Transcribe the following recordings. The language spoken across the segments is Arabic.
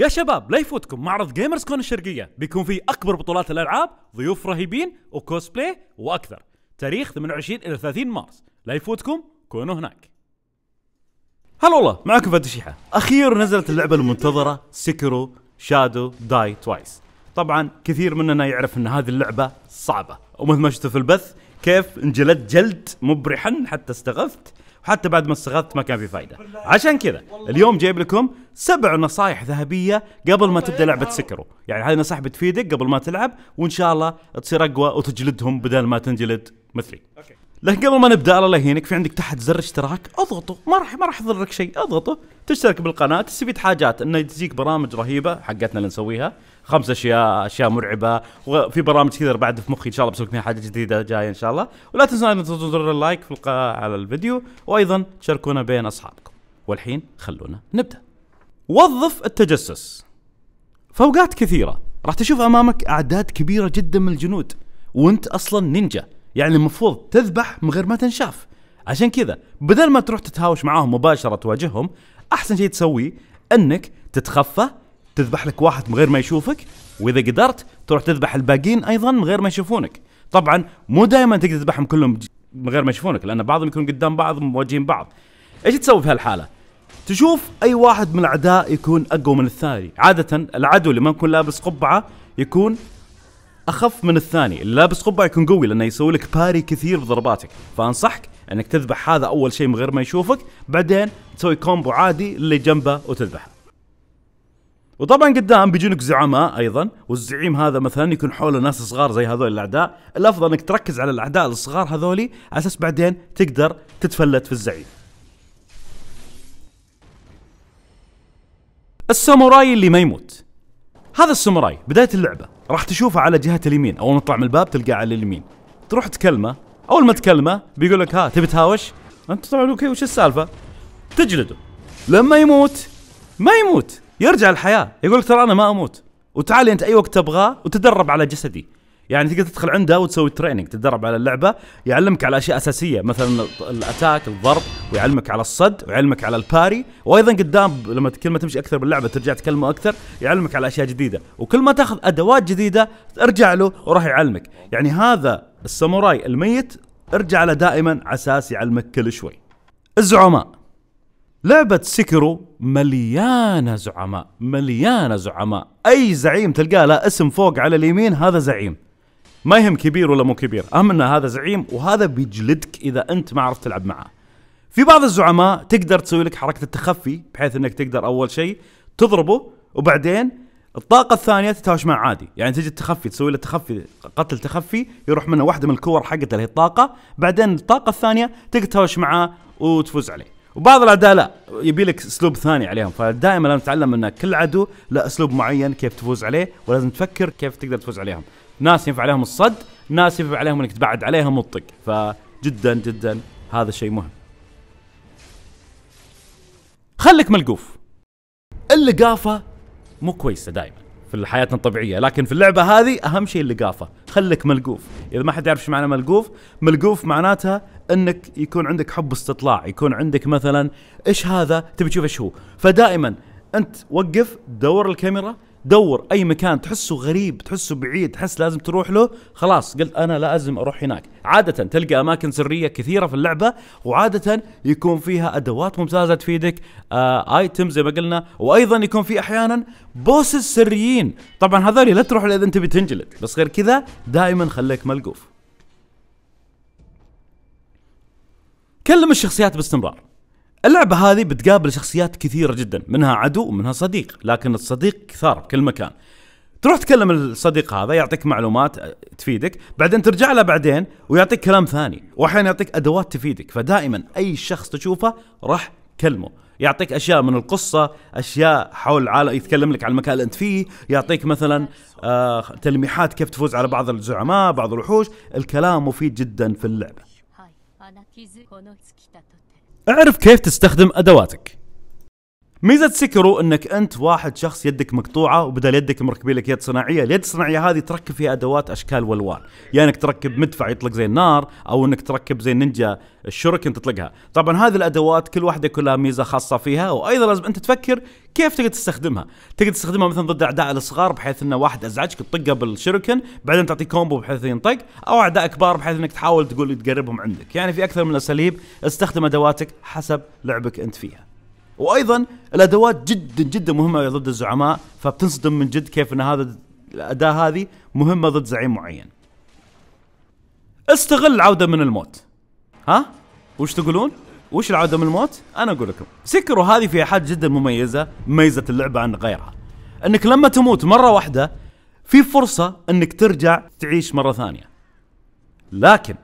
يا شباب لا يفوتكم معرض جيمرز كون الشرقيه بيكون فيه اكبر بطولات الالعاب ضيوف رهيبين وكوسبلاي واكثر تاريخ 28 الى 30 مارس لا يفوتكم كونوا هناك هلا والله معكم فهد شيحه اخيرا نزلت اللعبه المنتظره سيكرو شادو داي توايس طبعا كثير مننا يعرف ان هذه اللعبه صعبه ومثل ما شفتوا في البث كيف انجلدت جلد مبرحا حتى استغفت وحتى بعد ما استغثت ما كان في فايده عشان كذا اليوم جايب لكم سبع نصائح ذهبيه قبل ما تبدا لعبه سكرو يعني هذه نصائح بتفيدك قبل ما تلعب وان شاء الله تصير اقوى وتجلدهم بدل ما تنجلد مثلي لكن قبل ما نبدا الله يهينك في عندك تحت زر اشتراك اضغطه ما راح ما راح يضرك شيء اضغطه تشترك بالقناه تستفيد حاجات انه تجيك برامج رهيبه حقتنا اللي نسويها خمس اشياء اشياء مرعبه وفي برامج كذا بعد في مخي ان شاء الله بسوي فيها حاجه جديده جايه ان شاء الله ولا تنسون ان تضغطوا زر اللايك في على الفيديو وايضا تشاركونا بين اصحابكم والحين خلونا نبدا وظف التجسس فوقات كثيره راح تشوف امامك اعداد كبيره جدا من الجنود وانت اصلا نينجا يعني المفروض تذبح من غير ما تنشاف عشان كذا بدل ما تروح تتهاوش معاهم مباشره تواجههم احسن شيء تسويه انك تتخفى تذبح لك واحد من غير ما يشوفك واذا قدرت تروح تذبح الباقيين ايضا من غير ما يشوفونك طبعا مو دائما تقدر تذبحهم كلهم من غير ما يشوفونك لان بعضهم يكون قدام بعض مواجهين بعض ايش تسوي في هالحاله تشوف اي واحد من الاعداء يكون اقوى من الثاني عاده العدو اللي ما يكون لابس قبعه يكون اخف من الثاني اللي لابس قبعه يكون قوي لانه يسوي لك باري كثير بضرباتك فانصحك انك تذبح هذا اول شيء من غير ما يشوفك بعدين تسوي كومبو عادي اللي جنبه وتذبحه وطبعا قدام بيجونك زعماء ايضا والزعيم هذا مثلا يكون حوله ناس صغار زي هذول الاعداء الافضل انك تركز على الاعداء الصغار هذولي على اساس بعدين تقدر تتفلت في الزعيم الساموراي اللي ما يموت هذا الساموراي بدايه اللعبه راح تشوفه على جهه اليمين اول ما تطلع من الباب تلقاه على اليمين تروح تكلمه اول ما تكلمه بيقول لك ها تبي تهاوش انت طبعا اوكي وش السالفه تجلده لما يموت ما يموت يرجع الحياه يقول ترى انا ما اموت وتعالي انت اي وقت تبغاه وتدرب على جسدي يعني تقدر تدخل عنده وتسوي تريننج تتدرب على اللعبه يعلمك على اشياء اساسيه مثلا الاتاك الضرب ويعلمك على الصد ويعلمك على الباري وايضا قدام لما كل ما تمشي اكثر باللعبه ترجع تكلمه اكثر يعلمك على اشياء جديده وكل ما تاخذ ادوات جديده ارجع له وراح يعلمك يعني هذا الساموراي الميت ارجع له دائما على اساس يعلمك كل شوي الزعماء لعبة سكرو مليانة زعماء مليانة زعماء أي زعيم تلقاه له اسم فوق على اليمين هذا زعيم ما يهم كبير ولا مو كبير أهم أن هذا زعيم وهذا بيجلدك إذا أنت ما عرفت تلعب معه في بعض الزعماء تقدر تسوي لك حركة التخفي بحيث أنك تقدر أول شيء تضربه وبعدين الطاقة الثانية تتهاوش معه عادي، يعني تجي التخفي تسوي له تخفي قتل تخفي يروح منه واحدة من الكور حقته اللي هي الطاقة، بعدين الطاقة الثانية تقدر تهاوش معاه وتفوز عليه. وبعض الاعداء لا يبي لك اسلوب ثاني عليهم فدائما لازم تتعلم ان كل عدو له اسلوب معين كيف تفوز عليه ولازم تفكر كيف تقدر تفوز عليهم ناس ينفع عليهم الصد ناس ينفع عليهم انك تبعد عليهم وتطق فجدا جدا هذا شيء مهم خليك ملقوف اللقافه مو كويسه دائما في حياتنا الطبيعيه لكن في اللعبه هذه اهم شيء اللقافه خليك ملقوف اذا ما حد يعرف ايش معنى ملقوف ملقوف معناتها انك يكون عندك حب استطلاع يكون عندك مثلا ايش هذا تبي تشوف ايش هو فدائما انت وقف دور الكاميرا دور اي مكان تحسه غريب تحسه بعيد تحس لازم تروح له خلاص قلت انا لازم اروح هناك عاده تلقى اماكن سريه كثيره في اللعبه وعاده يكون فيها ادوات ممتازه تفيدك آه ايتم زي ما قلنا وايضا يكون في احيانا بوسس سريين طبعا هذول لا تروح اذا انت بتنجلد بس غير كذا دائما خليك ملقوف كلم الشخصيات باستمرار اللعبة هذه بتقابل شخصيات كثيرة جدا منها عدو ومنها صديق لكن الصديق كثار بكل مكان تروح تكلم الصديق هذا يعطيك معلومات آه، تفيدك بعدين ترجع له بعدين ويعطيك كلام ثاني واحيانا يعطيك ادوات تفيدك فدائما اي شخص تشوفه راح كلمه يعطيك اشياء من القصه اشياء حول العالم يتكلم لك عن المكان اللي انت فيه يعطيك مثلا آه تلميحات كيف تفوز على بعض الزعماء بعض الوحوش الكلام مفيد جدا في اللعبه اعرف كيف تستخدم ادواتك ميزه سكرو انك انت واحد شخص يدك مقطوعه وبدل يدك مركبين لك يد صناعيه، اليد الصناعيه هذه تركب فيها ادوات اشكال والوان، يعني انك تركب مدفع يطلق زي النار او انك تركب زي النينجا انت تطلقها، طبعا هذه الادوات كل واحده كلها ميزه خاصه فيها وايضا لازم انت تفكر كيف تقدر تستخدمها، تقدر تستخدمها مثلا ضد اعداء الصغار بحيث انه واحد ازعجك تطقه بالشركن، بعدين تعطيه كومبو بحيث ينطق، او اعداء كبار بحيث انك تحاول تقول تقربهم عندك، يعني في اكثر من اساليب استخدم ادواتك حسب لعبك انت فيها. وايضا الادوات جدا جدا مهمه ضد الزعماء فبتنصدم من جد كيف ان هذا الاداه هذه مهمه ضد زعيم معين. استغل العوده من الموت. ها؟ وش تقولون؟ وش العوده من الموت؟ انا اقول لكم، سكروا هذه فيها حاجه جدا مميزه ميزه اللعبه عن غيرها. انك لما تموت مره واحده في فرصه انك ترجع تعيش مره ثانيه. لكن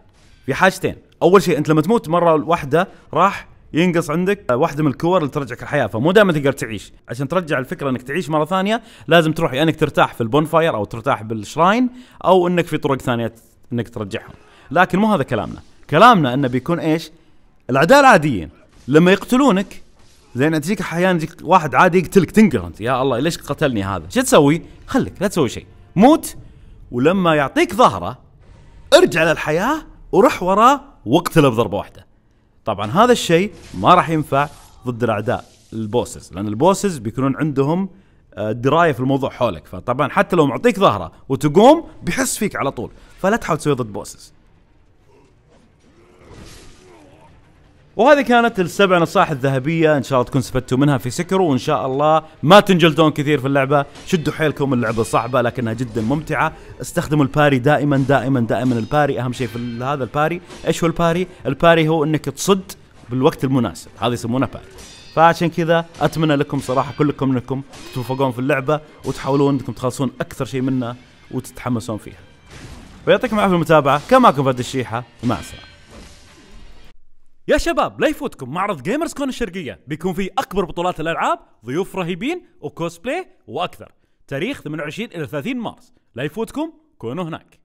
في حاجتين، اول شيء انت لما تموت مره واحده راح ينقص عندك آه، واحده من الكور اللي ترجعك الحياه فمو دائما تقدر تعيش عشان ترجع الفكره انك تعيش مره ثانيه لازم تروح يا يعني انك ترتاح في البونفاير او ترتاح بالشراين او انك في طرق ثانيه انك ترجعهم لكن مو هذا كلامنا كلامنا انه بيكون ايش الاعداء العاديين لما يقتلونك زين تجيك احيانا يجيك واحد عادي يقتلك تنقهر انت يا الله ليش قتلني هذا؟ شو تسوي؟ خليك لا تسوي شيء، موت ولما يعطيك ظهره ارجع للحياه وروح وراه واقتله بضربه واحده. طبعا هذا الشيء ما راح ينفع ضد الاعداء البوسز لان البوسز بيكونون عندهم آه، درايه في الموضوع حولك فطبعا حتى لو معطيك ظهره وتقوم بيحس فيك على طول فلا تحاول تسوي ضد بوسز وهذه كانت السبع نصائح الذهبية إن شاء الله تكون استفدتوا منها في سكرو وإن شاء الله ما تنجلدون كثير في اللعبة شدوا حيلكم اللعبة صعبة لكنها جدا ممتعة استخدموا الباري دائما دائما دائما الباري أهم شيء في هذا الباري إيش هو الباري؟ الباري هو أنك تصد بالوقت المناسب هذا يسمونه باري فعشان كذا اتمنى لكم صراحه كلكم انكم تتوفقون في اللعبه وتحاولون انكم تخلصون اكثر شيء منها وتتحمسون فيها. ويعطيكم العافيه المتابعه، كان معكم فهد الشيحه، مع السلامه. يا شباب لا يفوتكم معرض جيمرز كون الشرقية بيكون فيه أكبر بطولات الألعاب ضيوف رهيبين وكوسبلاي وأكثر تاريخ 28 إلى 30 مارس لا يفوتكم كونوا هناك